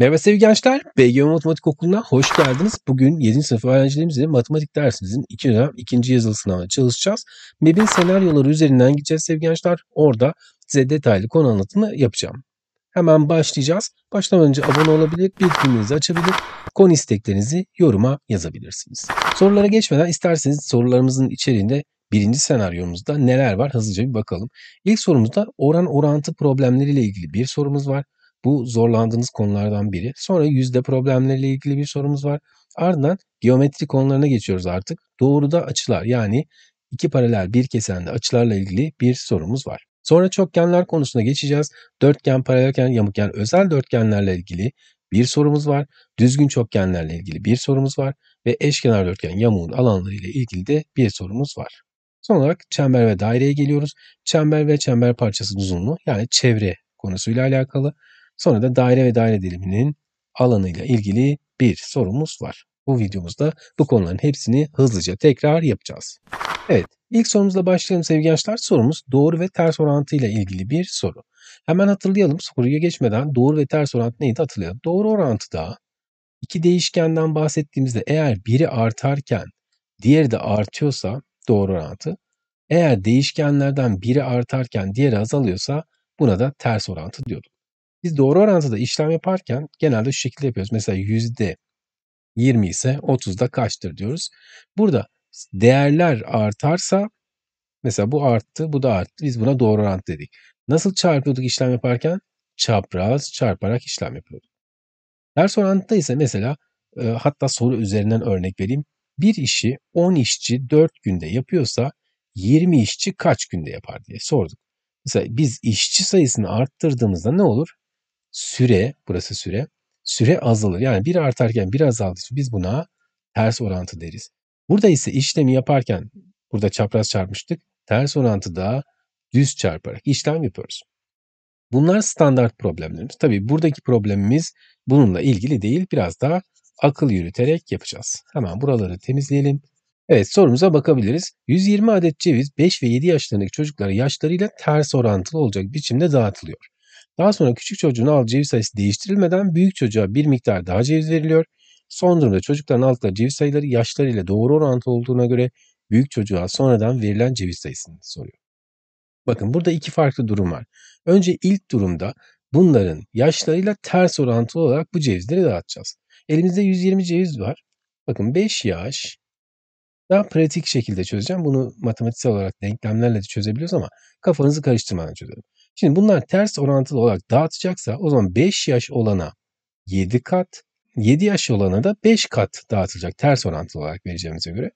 Merhaba sevgili gençler, BGM Matematik Okulu'na hoş geldiniz. Bugün 7. sınıf öğrencilerimizle matematik dersimizin 2. dönem 2. yazılı sınavına çalışacağız. MEB'in senaryoları üzerinden gideceğiz sevgili gençler. Orada size detaylı konu anlatımı yapacağım. Hemen başlayacağız. Başlamadan önce abone olabilir, bildirimlerinizi açabilir, konu isteklerinizi yoruma yazabilirsiniz. Sorulara geçmeden isterseniz sorularımızın içeriğinde birinci senaryomuzda neler var hızlıca bir bakalım. İlk sorumuzda oran orantı problemleriyle ilgili bir sorumuz var. Bu zorlandığınız konulardan biri. Sonra yüzde problemleriyle ilgili bir sorumuz var. Ardından geometri konularına geçiyoruz artık. Doğruda açılar yani iki paralel bir kesende açılarla ilgili bir sorumuz var. Sonra çokgenler konusuna geçeceğiz. Dörtgen, paralelken, yamukgen, özel dörtgenlerle ilgili bir sorumuz var. Düzgün çokgenlerle ilgili bir sorumuz var. Ve eşkenar dörtgen yamuğun alanları ile ilgili de bir sorumuz var. Son olarak çember ve daireye geliyoruz. Çember ve çember parçasının uzunluğu yani çevre konusuyla alakalı. Sonra da daire ve daire diliminin alanıyla ilgili bir sorumuz var. Bu videomuzda bu konuların hepsini hızlıca tekrar yapacağız. Evet, ilk sorumuzla başlayalım sevgili gençler. Sorumuz doğru ve ters orantıyla ilgili bir soru. Hemen hatırlayalım soruya geçmeden doğru ve ters orantı neydi hatırlayalım. Doğru orantıda iki değişkenden bahsettiğimizde eğer biri artarken diğeri de artıyorsa doğru orantı. Eğer değişkenlerden biri artarken diğeri azalıyorsa buna da ters orantı diyorduk. Biz doğru orantıda işlem yaparken genelde şu şekilde yapıyoruz. Mesela yüzde 20 ise 30 da kaçtır diyoruz. Burada değerler artarsa mesela bu arttı, bu da arttı. Biz buna doğru orantı dedik. Nasıl çarpıyorduk işlem yaparken? Çapraz çarparak işlem yapıyorduk. Ders orantıda ise mesela e, hatta soru üzerinden örnek vereyim. Bir işi 10 işçi 4 günde yapıyorsa 20 işçi kaç günde yapar diye sorduk. Mesela biz işçi sayısını arttırdığımızda ne olur? süre, burası süre, süre azalır. Yani bir artarken bir azaldığı biz buna ters orantı deriz. Burada ise işlemi yaparken, burada çapraz çarpmıştık, ters orantıda düz çarparak işlem yapıyoruz. Bunlar standart problemlerimiz. Tabii buradaki problemimiz bununla ilgili değil, biraz daha akıl yürüterek yapacağız. Hemen buraları temizleyelim. Evet sorumuza bakabiliriz. 120 adet ceviz 5 ve 7 yaşlarındaki çocuklara yaşlarıyla ters orantılı olacak biçimde dağıtılıyor. Daha sonra küçük çocuğun al ceviz sayısı değiştirilmeden büyük çocuğa bir miktar daha ceviz veriliyor. Son durumda çocukların aldıkları ceviz sayıları yaşlarıyla doğru orantılı olduğuna göre büyük çocuğa sonradan verilen ceviz sayısını soruyor. Bakın burada iki farklı durum var. Önce ilk durumda bunların yaşlarıyla ters orantılı olarak bu cevizleri dağıtacağız. Elimizde 120 ceviz var. Bakın 5 yaş daha pratik şekilde çözeceğim. Bunu matematiksel olarak denklemlerle de çözebiliyoruz ama kafanızı karıştırmadan çözelim. Şimdi bunlar ters orantılı olarak dağıtacaksa o zaman 5 yaş olana 7 kat, 7 yaş olana da 5 kat dağıtılacak ters orantılı olarak vereceğimize göre.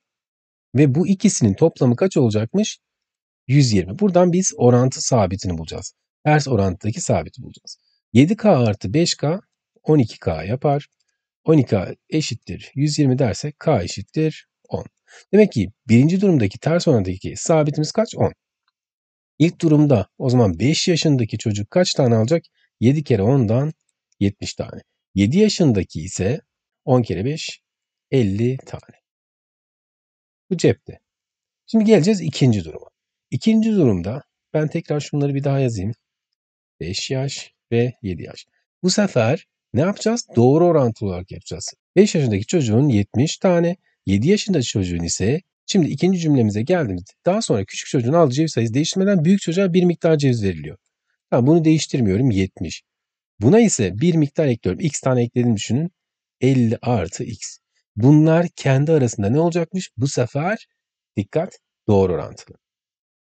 Ve bu ikisinin toplamı kaç olacakmış? 120. Buradan biz orantı sabitini bulacağız. Ters orantıdaki sabiti bulacağız. 7K artı 5K 12K yapar. 12K eşittir 120 dersek K eşittir 10. Demek ki birinci durumdaki ters orantıdaki sabitimiz kaç? 10. İlk durumda o zaman 5 yaşındaki çocuk kaç tane alacak? 7 kere 10'dan 70 tane. 7 yaşındaki ise 10 kere 5 50 tane. Bu cepte. Şimdi geleceğiz ikinci duruma. İkinci durumda ben tekrar şunları bir daha yazayım. 5 yaş ve 7 yaş. Bu sefer ne yapacağız? Doğru orantılı olarak yapacağız. 5 yaşındaki çocuğun 70 tane, 7 yaşındaki çocuğun ise Şimdi ikinci cümlemize geldiğimizde daha sonra küçük çocuğun aldığı ceviz sayısı değiştirmeden büyük çocuğa bir miktar ceviz veriliyor. Tamam bunu değiştirmiyorum 70. Buna ise bir miktar ekliyorum. X tane ekledim düşünün. 50 artı X. Bunlar kendi arasında ne olacakmış? Bu sefer dikkat doğru orantılı.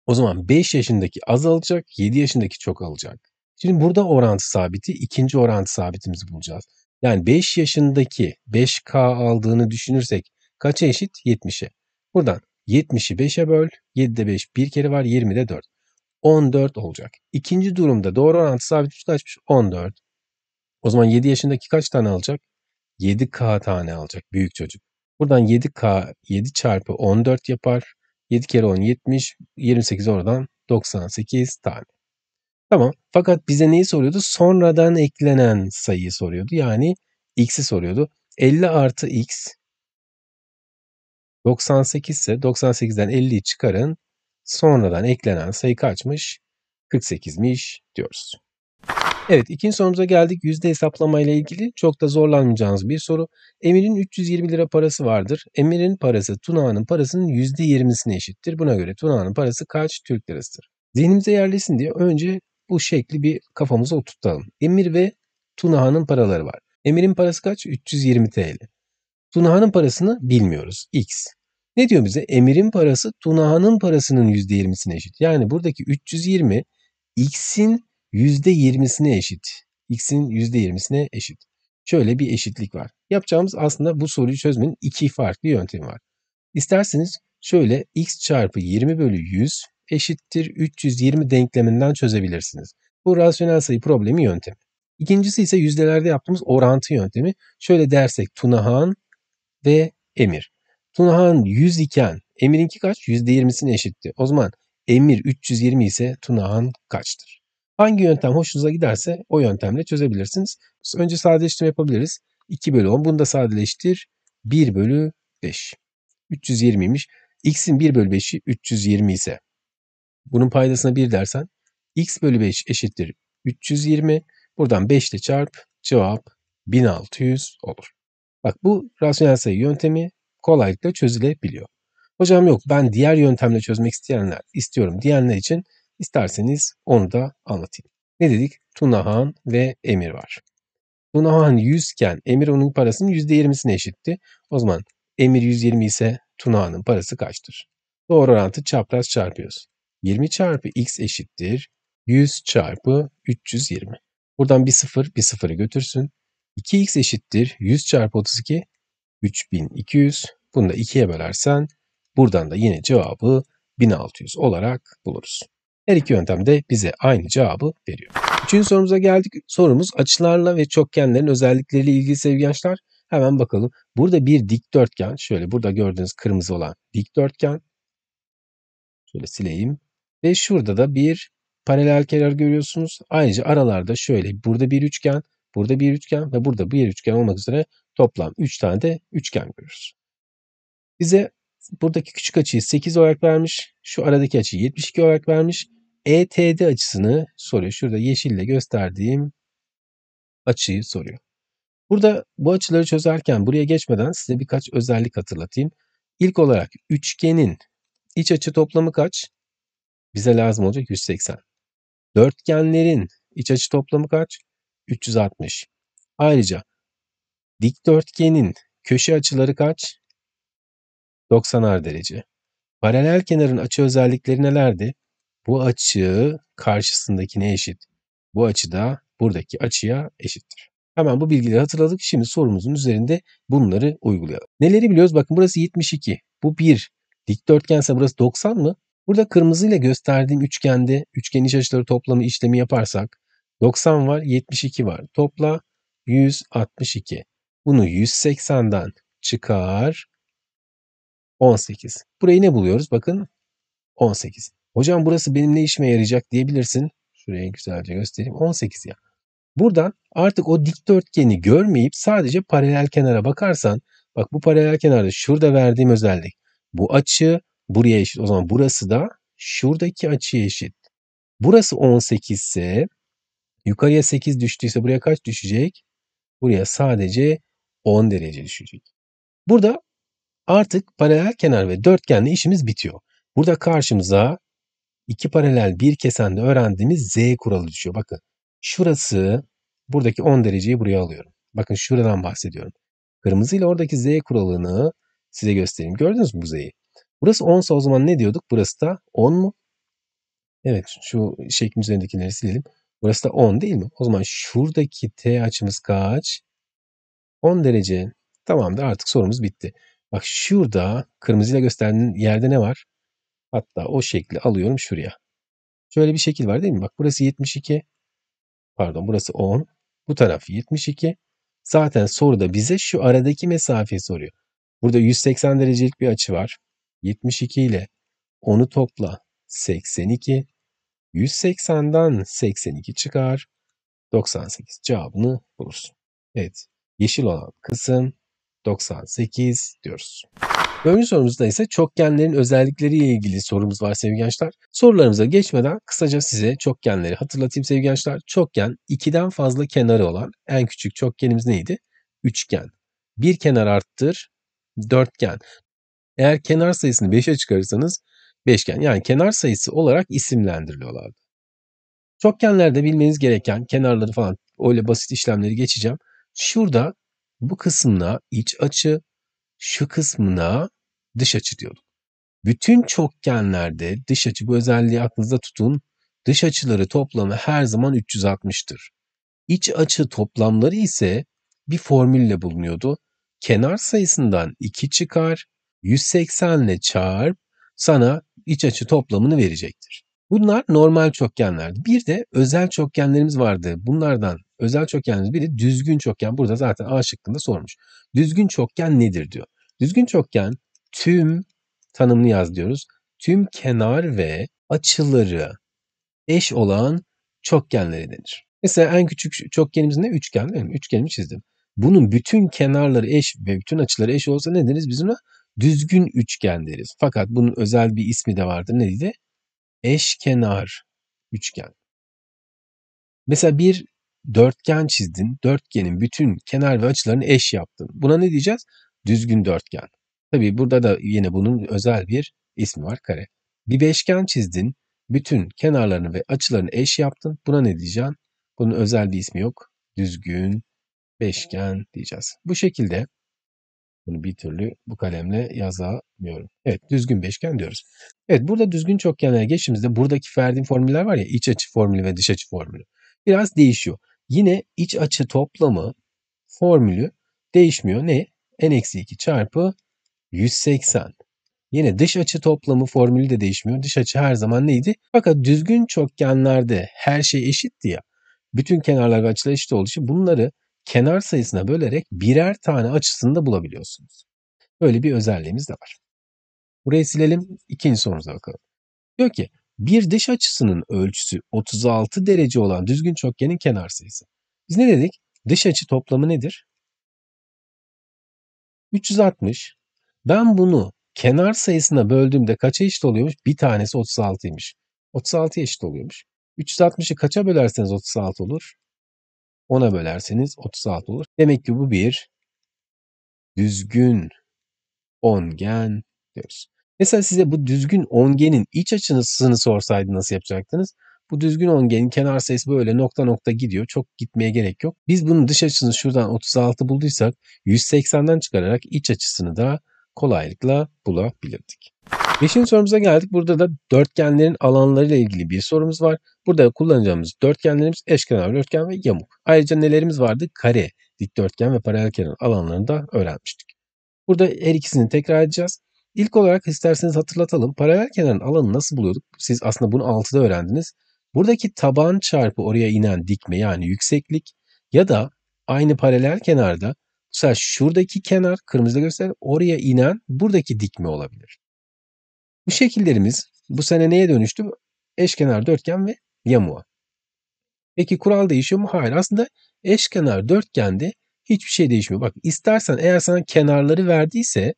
O zaman 5 yaşındaki az alacak, 7 yaşındaki çok alacak. Şimdi burada orantı sabiti, ikinci orantı sabitimizi bulacağız. Yani 5 yaşındaki 5K aldığını düşünürsek kaça eşit? 70'e. Buradan 70'i 5'e böl. 7'de 5 bir kere var. 20'de 4. 14 olacak. İkinci durumda doğru orantı sabit üstü kaçmış 14. O zaman 7 yaşındaki kaç tane alacak? 7K tane alacak büyük çocuk. Buradan 7K 7 çarpı 14 yapar. 7 kere 10 70. 28 oradan 98 tane. Tamam. Fakat bize neyi soruyordu? Sonradan eklenen sayıyı soruyordu. Yani x'i soruyordu. 50 artı x 98 ise 98'den 50'yi çıkarın. Sonradan eklenen sayı kaçmış? 48'miş diyoruz. Evet ikinci sorumuza geldik. Yüzde hesaplama ile ilgili çok da zorlanmayacağınız bir soru. Emir'in 320 lira parası vardır. Emir'in parası Tuna'nın parasının yüzde %20'sine eşittir. Buna göre Tuna'nın parası kaç Türk lirasıdır? Zihnimize yerleşsin diye önce bu şekli bir kafamıza oturtalım. Emir ve Tuna'nın paraları var. Emir'in parası kaç? 320 TL. Tuna'nın parasını bilmiyoruz. X. Ne diyor bize? Emir'in parası Tuna'nın parasının %20'sine eşit. Yani buradaki 320 X'in %20'sine eşit. X'in %20'sine eşit. Şöyle bir eşitlik var. Yapacağımız aslında bu soruyu çözmenin iki farklı yöntemi var. İsterseniz şöyle x çarpı 20 bölü 100 eşittir 320 denkleminden çözebilirsiniz. Bu rasyonel sayı problemi yöntemi. İkincisi ise yüzdelerde yaptığımız orantı yöntemi. Şöyle dersek Tunahan ve Emir. Tunahan 100 iken Emir'inki kaç? %20'sini eşitti. O zaman Emir 320 ise Tunahan kaçtır? Hangi yöntem hoşunuza giderse o yöntemle çözebilirsiniz. Önce sadeleştirme yapabiliriz. 2 bölü 10. Bunu da sadeleştir. 1 bölü 5. 320'ymiş. X'in 1 bölü 5'i 320 ise bunun paydasına 1 dersen X bölü 5 eşittir 320. Buradan 5 ile çarp cevap 1600 olur. Bak bu rasyonel sayı yöntemi kolaylıkla çözülebiliyor. Hocam yok ben diğer yöntemle çözmek isteyenler istiyorum diyenler için isterseniz onu da anlatayım. Ne dedik? Tunahan ve Emir var. Tunahan 100 iken Emir onun parasının %20'sine eşitti. O zaman Emir 120 ise Tunahan'ın parası kaçtır? Doğru orantı çapraz çarpıyoruz. 20 çarpı x eşittir 100 çarpı 320. Buradan bir sıfır bir sıfırı götürsün. 2x eşittir 100 çarpı 32 3200. Bunu da 2'ye bölersen buradan da yine cevabı 1600 olarak buluruz. Her iki yöntem de bize aynı cevabı veriyor. Üçüncü sorumuza geldik. Sorumuz açılarla ve çokgenlerin özellikleriyle ilgili sevgili gençler. Hemen bakalım. Burada bir dikdörtgen. Şöyle burada gördüğünüz kırmızı olan dikdörtgen. Şöyle sileyim. Ve şurada da bir paralel kenar görüyorsunuz. Ayrıca aralarda şöyle burada bir üçgen, Burada bir üçgen ve burada bir üçgen olmak üzere toplam 3 tane de üçgen görürüz. Bize buradaki küçük açıyı 8 olarak vermiş. Şu aradaki açıyı 72 olarak vermiş. ETD açısını soruyor. Şurada yeşille gösterdiğim açıyı soruyor. Burada bu açıları çözerken buraya geçmeden size birkaç özellik hatırlatayım. İlk olarak üçgenin iç açı toplamı kaç? Bize lazım olacak 180. Dörtgenlerin iç açı toplamı kaç? 360. Ayrıca dikdörtgenin köşe açıları kaç? 90 derece. Paralel kenarın açı özellikleri nelerdi? Bu açı karşısındakine eşit. Bu açı da buradaki açıya eşittir. Hemen bu bilgileri hatırladık. Şimdi sorumuzun üzerinde bunları uygulayalım. Neleri biliyoruz? Bakın burası 72. Bu 1. Dikdörtgense burası 90 mı? Burada kırmızıyla gösterdiğim üçgende üçgen iç açıları toplamı işlemi yaparsak 90 var, 72 var. Topla 162. Bunu 180'den çıkar 18. Burayı ne buluyoruz? Bakın 18. Hocam burası benim ne işime yarayacak diyebilirsin. Şuraya güzelce göstereyim. 18 ya. Buradan artık o dikdörtgeni görmeyip sadece paralel kenara bakarsan bak bu paralel kenarda şurada verdiğim özellik. Bu açı buraya eşit. O zaman burası da şuradaki açıya eşit. Burası 18 ise Yukarıya 8 düştüyse buraya kaç düşecek? Buraya sadece 10 derece düşecek. Burada artık paralel kenar ve dörtgenle işimiz bitiyor. Burada karşımıza iki paralel bir kesende öğrendiğimiz z kuralı düşüyor. Bakın şurası buradaki 10 dereceyi buraya alıyorum. Bakın şuradan bahsediyorum. Kırmızı ile oradaki z kuralını size göstereyim. Gördünüz mü bu z'yi? Burası 10 o zaman ne diyorduk? Burası da 10 mu? Evet şu şeklin üzerindekileri silelim. Burası da 10 değil mi? O zaman şuradaki T açımız kaç? 10 derece. Tamamdır artık sorumuz bitti. Bak şurada kırmızıyla gösterdiğin yerde ne var? Hatta o şekli alıyorum şuraya. Şöyle bir şekil var değil mi? Bak burası 72. Pardon burası 10. Bu taraf 72. Zaten soruda bize şu aradaki mesafeyi soruyor. Burada 180 derecelik bir açı var. 72 ile 10'u topla 82. 180'den 82 çıkar. 98 cevabını bulursun. Evet. Yeşil olan kısım 98 diyoruz. Dördüncü sorumuzda ise çokgenlerin özellikleriyle ilgili sorumuz var sevgili gençler. Sorularımıza geçmeden kısaca size çokgenleri hatırlatayım sevgili gençler. Çokgen ikiden fazla kenarı olan en küçük çokgenimiz neydi? Üçgen. Bir kenar arttır dörtgen. Eğer kenar sayısını 5'e çıkarırsanız beşgen yani kenar sayısı olarak isimlendiriliyorlardı. Çokgenlerde bilmeniz gereken kenarları falan öyle basit işlemleri geçeceğim. Şurada bu kısmına iç açı, şu kısmına dış açı diyorduk. Bütün çokgenlerde dış açı bu özelliği aklınızda tutun. Dış açıları toplamı her zaman 360'tır. İç açı toplamları ise bir formülle bulunuyordu. Kenar sayısından 2 çıkar, 180 ile çarp sana iç açı toplamını verecektir. Bunlar normal çokgenlerdi. Bir de özel çokgenlerimiz vardı. Bunlardan özel çokgenlerimiz biri düzgün çokgen. Burada zaten A şıkkında sormuş. Düzgün çokgen nedir diyor. Düzgün çokgen tüm tanımını yaz diyoruz. Tüm kenar ve açıları eş olan çokgenlere denir. Mesela en küçük çokgenimiz ne? Üçgen değil mi? Üçgenimi çizdim. Bunun bütün kenarları eş ve bütün açıları eş olsa ne deriz? Biz buna düzgün üçgen deriz. Fakat bunun özel bir ismi de vardı. Neydi? Eşkenar üçgen. Mesela bir dörtgen çizdin. Dörtgenin bütün kenar ve açılarını eş yaptın. Buna ne diyeceğiz? Düzgün dörtgen. Tabii burada da yine bunun özel bir ismi var kare. Bir beşgen çizdin. Bütün kenarlarını ve açılarını eş yaptın. Buna ne diyeceğim? Bunun özel bir ismi yok. Düzgün beşgen diyeceğiz. Bu şekilde bunu bir türlü bu kalemle yazamıyorum. Evet düzgün beşgen diyoruz. Evet burada düzgün çokgenlere geçtiğimizde buradaki verdiğim formüller var ya iç açı formülü ve dış açı formülü. Biraz değişiyor. Yine iç açı toplamı formülü değişmiyor. Ne? N-2 çarpı 180. Yine dış açı toplamı formülü de değişmiyor. Dış açı her zaman neydi? Fakat düzgün çokgenlerde her şey eşitti ya. Bütün kenarlar ve açılar eşit olduğu için bunları kenar sayısına bölerek birer tane açısını da bulabiliyorsunuz. Böyle bir özelliğimiz de var. Burayı silelim. İkinci sorumuza bakalım. Diyor ki bir dış açısının ölçüsü 36 derece olan düzgün çokgenin kenar sayısı. Biz ne dedik? Dış açı toplamı nedir? 360. Ben bunu kenar sayısına böldüğümde kaça eşit oluyormuş? Bir tanesi 36'ymış. 36 eşit oluyormuş. 360'ı kaça bölerseniz 36 olur? 10'a bölerseniz 36 olur. Demek ki bu bir düzgün ongen diyoruz. Mesela size bu düzgün ongenin iç açısını sorsaydı nasıl yapacaktınız? Bu düzgün ongenin kenar sayısı böyle nokta nokta gidiyor. Çok gitmeye gerek yok. Biz bunun dış açısını şuradan 36 bulduysak 180'den çıkararak iç açısını da kolaylıkla bulabilirdik. Beşinci sorumuza geldik. Burada da dörtgenlerin alanlarıyla ilgili bir sorumuz var. Burada kullanacağımız dörtgenlerimiz eşkenar üçgen ve yamuk. Ayrıca nelerimiz vardı? Kare, dikdörtgen ve paralel alanlarını da öğrenmiştik. Burada her ikisini tekrar edeceğiz. İlk olarak isterseniz hatırlatalım. paralelkenarın alanı nasıl buluyorduk? Siz aslında bunu 6'da öğrendiniz. Buradaki taban çarpı oraya inen dikme yani yükseklik ya da aynı paralel kenarda mesela şuradaki kenar kırmızıda gösteren oraya inen buradaki dikme olabilir. Bu şekillerimiz bu sene neye dönüştü? Eşkenar dörtgen ve yamuğa. Peki kural değişiyor mu? Hayır. Aslında eşkenar dörtgende hiçbir şey değişmiyor. Bak istersen eğer sana kenarları verdiyse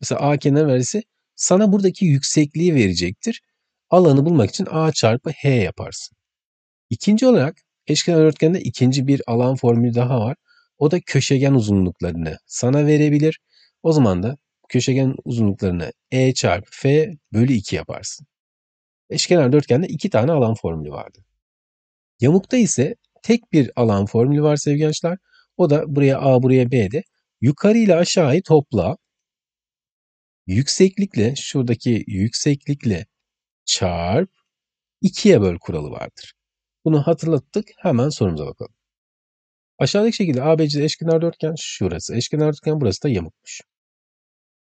mesela A kenar verdiyse sana buradaki yüksekliği verecektir. Alanı bulmak için A çarpı H yaparsın. İkinci olarak eşkenar dörtgende ikinci bir alan formülü daha var. O da köşegen uzunluklarını sana verebilir. O zaman da köşegen uzunluklarını E çarpı F bölü 2 yaparsın. Eşkenar dörtgende iki tane alan formülü vardı. Yamukta ise tek bir alan formülü var sevgili gençler. O da buraya A buraya B de yukarı ile aşağıyı topla. Yükseklikle şuradaki yükseklikle çarp 2'ye böl kuralı vardır. Bunu hatırlattık hemen sorumuza bakalım. Aşağıdaki şekilde ABC'de eşkenar dörtgen şurası eşkenar dörtgen burası da yamukmuş.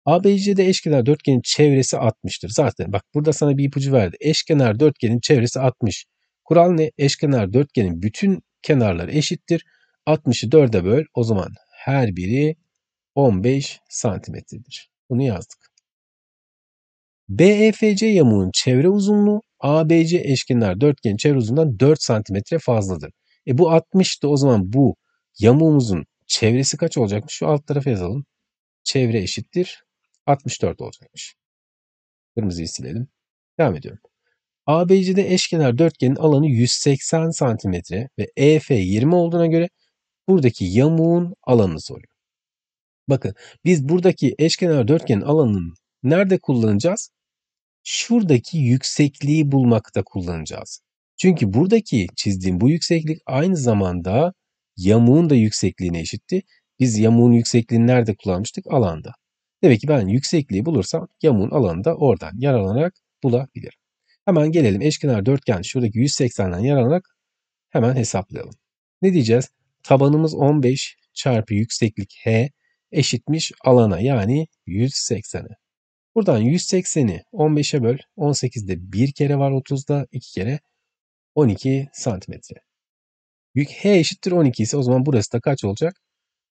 ABC'de eşkenar dörtgenin çevresi 60'tır. Zaten bak burada sana bir ipucu verdi. Eşkenar dörtgenin çevresi 60. Kural ne? Eşkenar dörtgenin bütün kenarları eşittir. 60'ı 4'e böl. O zaman her biri 15 santimetredir. Bunu yazdık. BEFC yamuğun çevre uzunluğu ABC eşkenar dörtgenin çevre uzunluğundan 4 santimetre fazladır. E bu 60'tı o zaman bu yamuğumuzun çevresi kaç olacakmış? Şu alt tarafa yazalım. Çevre eşittir 64 olacakmış. Kırmızıyı silelim. Devam ediyorum. ABC'de eşkenar dörtgenin alanı 180 cm ve EF 20 olduğuna göre buradaki yamuğun alanı soruyor. Bakın biz buradaki eşkenar dörtgenin alanını nerede kullanacağız? Şuradaki yüksekliği bulmakta kullanacağız. Çünkü buradaki çizdiğim bu yükseklik aynı zamanda yamuğun da yüksekliğine eşitti. Biz yamuğun yüksekliğini nerede kullanmıştık? Alanda. Demek ki ben yüksekliği bulursam yamuğun alanı da oradan yararlanarak bulabilirim. Hemen gelelim eşkenar dörtgen şuradaki 180'den yararlanarak hemen hesaplayalım. Ne diyeceğiz? Tabanımız 15 çarpı yükseklik h eşitmiş alana yani 180'e. Buradan 180'i 15'e böl. 18'de bir kere var 30'da iki kere 12 santimetre. Yük h eşittir 12 ise o zaman burası da kaç olacak?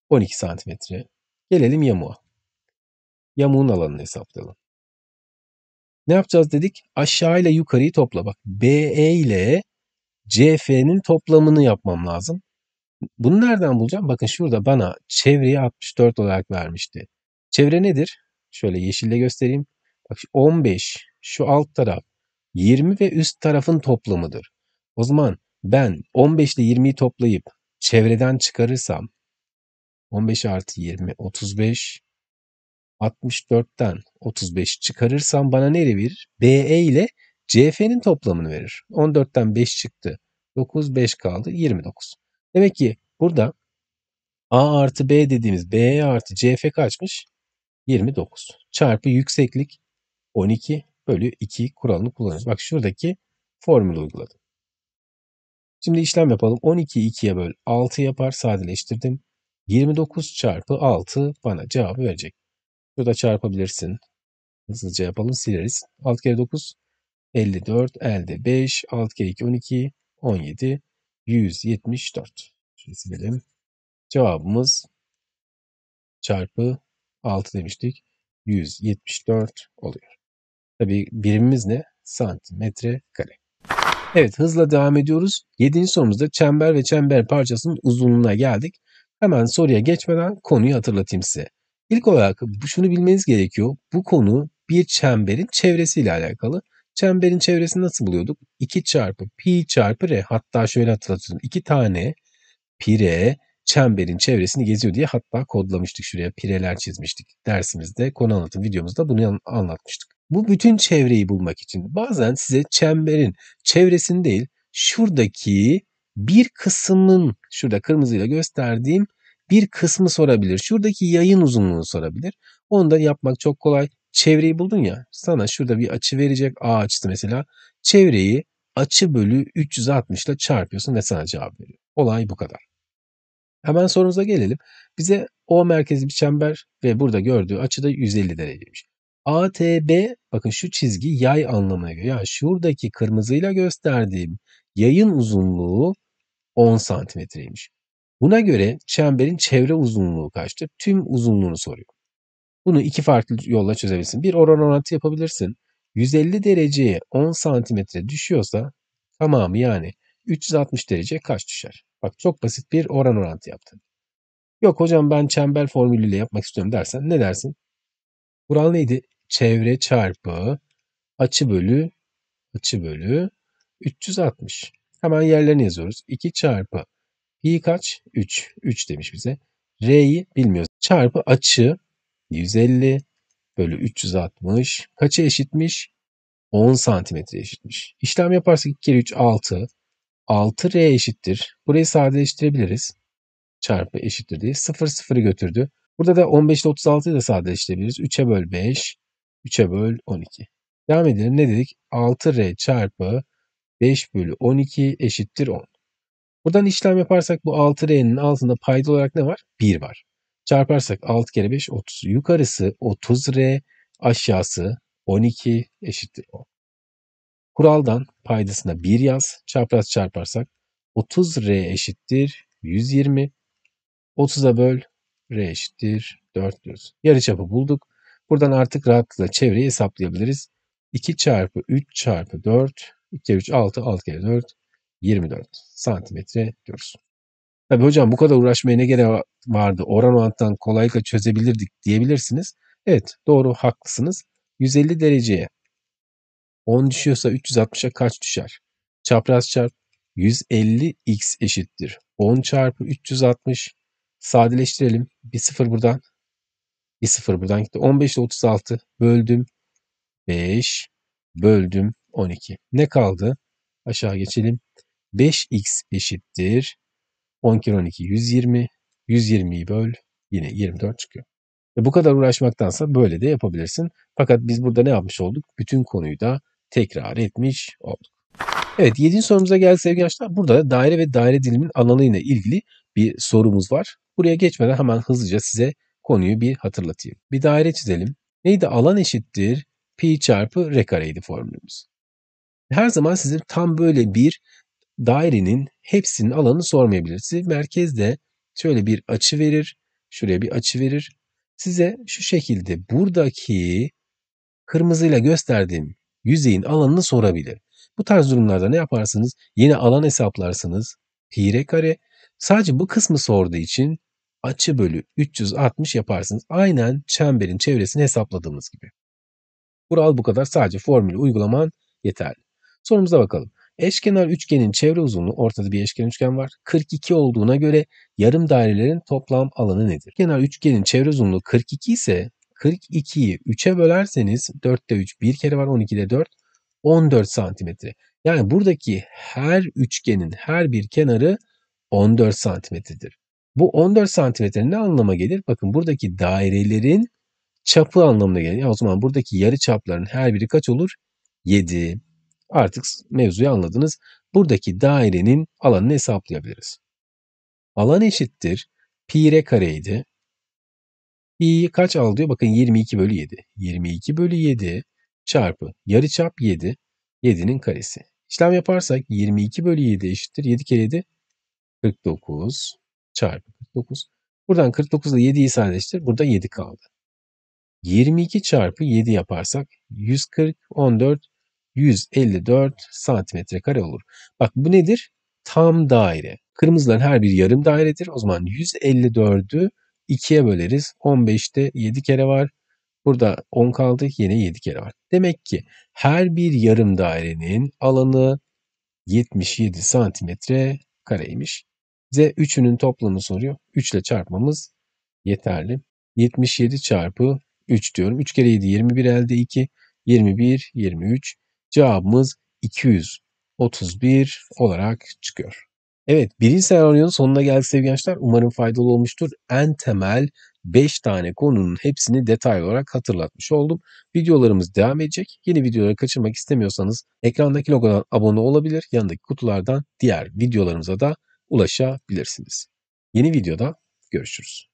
12 santimetre. Gelelim yamuğa yamuğun alanını hesaplayalım. Ne yapacağız dedik? Aşağı ile yukarıyı topla. Bak BE ile CF'nin toplamını yapmam lazım. Bunu nereden bulacağım? Bakın şurada bana çevreyi 64 olarak vermişti. Çevre nedir? Şöyle yeşille göstereyim. Bak 15 şu alt taraf 20 ve üst tarafın toplamıdır. O zaman ben 15 ile 20'yi toplayıp çevreden çıkarırsam 15 artı 20 35 64'ten 35 çıkarırsam bana neyi verir? BE ile CF'nin toplamını verir. 14'ten 5 çıktı. 9, 5 kaldı. 29. Demek ki burada A artı B dediğimiz BE artı CF kaçmış? 29. Çarpı yükseklik 12 bölü 2 kuralını kullanıyoruz. Bak şuradaki formülü uyguladım. Şimdi işlem yapalım. 12 2'ye böl 6 yapar sadeleştirdim. 29 çarpı 6 bana cevabı verecek. Şurada çarpabilirsin. Hızlıca yapalım sileriz. Alt kere 9 54 elde 5 alt kere 2 12 17 174. Şöyle silelim. Cevabımız çarpı 6 demiştik. 174 oluyor. Tabi birimimiz ne? Santimetre kare. Evet hızla devam ediyoruz. 7. sorumuzda çember ve çember parçasının uzunluğuna geldik. Hemen soruya geçmeden konuyu hatırlatayım size. İlk olarak şunu bilmeniz gerekiyor. Bu konu bir çemberin çevresiyle alakalı. Çemberin çevresini nasıl buluyorduk? 2 çarpı pi çarpı r. Hatta şöyle hatırlatıyorum. 2 tane pi r çemberin çevresini geziyor diye hatta kodlamıştık şuraya. Pireler çizmiştik. Dersimizde konu anlatım videomuzda bunu anlatmıştık. Bu bütün çevreyi bulmak için bazen size çemberin çevresini değil şuradaki bir kısmının, şurada kırmızıyla gösterdiğim bir kısmı sorabilir. Şuradaki yayın uzunluğunu sorabilir. Onu da yapmak çok kolay. Çevreyi buldun ya sana şurada bir açı verecek. A açısı mesela. Çevreyi açı bölü 360 ile çarpıyorsun ve sana cevap veriyor. Olay bu kadar. Hemen sorumuza gelelim. Bize O merkezi bir çember ve burada gördüğü açı da 150 dereceymiş. ATB bakın şu çizgi yay anlamına geliyor. Yani şuradaki kırmızıyla gösterdiğim yayın uzunluğu 10 santimetreymiş. Buna göre çemberin çevre uzunluğu kaçtır? Tüm uzunluğunu soruyor. Bunu iki farklı yolla çözebilirsin. Bir oran orantı yapabilirsin. 150 dereceye 10 santimetre düşüyorsa tamamı yani 360 derece kaç düşer? Bak çok basit bir oran orantı yaptın. Yok hocam ben çember formülüyle yapmak istiyorum dersen ne dersin? Kural neydi? Çevre çarpı açı bölü açı bölü 360. Hemen yerlerini yazıyoruz. 2 çarpı Pi kaç? 3. 3 demiş bize. R'yi bilmiyoruz. Çarpı açı 150 bölü 360. Kaça eşitmiş? 10 santimetre eşitmiş. İşlem yaparsak 2 kere 3 6. 6 R eşittir. Burayı sadeleştirebiliriz. Çarpı eşittir diye. 0 0'ı götürdü. Burada da 15 ile 36'yı da sadeleştirebiliriz. 3'e böl 5. 3'e böl 12. Devam edelim. Ne dedik? 6R çarpı 5 bölü 12 eşittir 10. Buradan işlem yaparsak bu 6R'nin altında payda olarak ne var? 1 var. Çarparsak 6 kere 5 30. Yukarısı 30R aşağısı 12 eşittir 10. Kuraldan paydasına 1 yaz. Çapraz çarparsak 30R eşittir 120. 30'a böl R eşittir 4 diyoruz. Yarıçapı bulduk. Buradan artık rahatlıkla çevreyi hesaplayabiliriz. 2 çarpı 3 çarpı 4 2 kere 3 6 6 kere 4 24 santimetre diyoruz. Tabi hocam bu kadar uğraşmaya ne gerek vardı? Oran oranttan kolaylıkla çözebilirdik diyebilirsiniz. Evet doğru haklısınız. 150 dereceye 10 düşüyorsa 360'a kaç düşer? Çapraz çarp 150x eşittir. 10 çarpı 360 sadeleştirelim. Bir sıfır buradan. Bir sıfır buradan gitti. 15 ile 36 böldüm. 5 böldüm 12. Ne kaldı? Aşağı geçelim. 5x eşittir 10 kere 12 120. 120'yi böl yine 24 çıkıyor. E bu kadar uğraşmaktansa böyle de yapabilirsin. Fakat biz burada ne yapmış olduk? Bütün konuyu da tekrar etmiş olduk. Evet 7. sorumuza geldik sevgili arkadaşlar. Burada da daire ve daire dilimin alanı ile ilgili bir sorumuz var. Buraya geçmeden hemen hızlıca size konuyu bir hatırlatayım. Bir daire çizelim. Neydi? Alan eşittir pi çarpı r kareydi formülümüz. Her zaman sizin tam böyle bir dairenin hepsinin alanını sormayabilirsiniz. merkezde şöyle bir açı verir. Şuraya bir açı verir. Size şu şekilde buradaki kırmızıyla gösterdiğim yüzeyin alanını sorabilir. Bu tarz durumlarda ne yaparsınız? Yine alan hesaplarsınız. Pi r kare. Sadece bu kısmı sorduğu için açı bölü 360 yaparsınız. Aynen çemberin çevresini hesapladığımız gibi. Kural bu kadar. Sadece formülü uygulaman yeterli. Sorumuza bakalım. Eşkenar üçgenin çevre uzunluğu ortada bir eşkenar üçgen var. 42 olduğuna göre yarım dairelerin toplam alanı nedir? Eşkenar üçgenin çevre uzunluğu 42 ise 42'yi 3'e bölerseniz 4'te 3 bir kere var 12'de 4 14 santimetre. Yani buradaki her üçgenin her bir kenarı 14 santimetredir. Bu 14 santimetre ne anlama gelir? Bakın buradaki dairelerin çapı anlamına gelir. Yani o zaman buradaki yarı çapların her biri kaç olur? 7. Artık mevzuyu anladınız. Buradaki dairenin alanını hesaplayabiliriz. Alan eşittir. Pi r kareydi. Pi'yi kaç al diyor? Bakın 22 bölü 7. 22 bölü 7 çarpı yarıçap 7. 7'nin karesi. İşlem yaparsak 22 bölü 7 eşittir. 7 kere 7 49 çarpı 49. Buradan 49 ile 7'yi sadeleştir. Burada 7 kaldı. 22 çarpı 7 yaparsak 140, 14, 154 santimetre kare olur. Bak bu nedir? Tam daire. Kırmızıların her bir yarım dairedir. O zaman 154'ü 2'ye böleriz. 15'te 7 kere var. Burada 10 kaldı. Yine 7 kere var. Demek ki her bir yarım dairenin alanı 77 santimetre kareymiş. Bize üçünün toplamı soruyor. 3 ile çarpmamız yeterli. 77 çarpı 3 diyorum. 3 kere 7 21 elde 2. 21, 23. Cevabımız 231 olarak çıkıyor. Evet birinci senaryonun sonuna geldik sevgili gençler. Umarım faydalı olmuştur. En temel 5 tane konunun hepsini detaylı olarak hatırlatmış oldum. Videolarımız devam edecek. Yeni videoları kaçırmak istemiyorsanız ekrandaki logodan abone olabilir. Yanındaki kutulardan diğer videolarımıza da ulaşabilirsiniz. Yeni videoda görüşürüz.